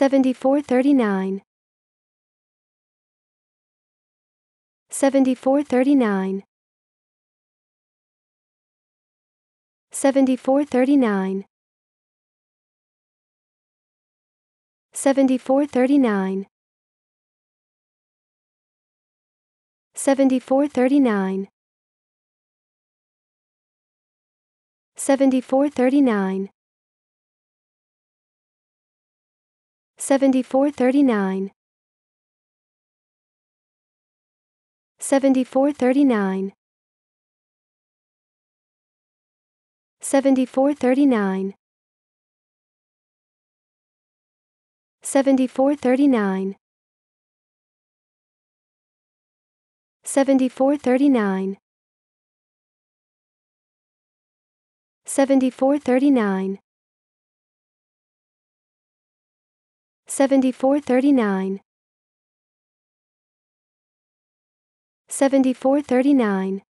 7439 7439 7439 7439 7439 7439 7439 7439 7439 7439 7439 7439 7439 7439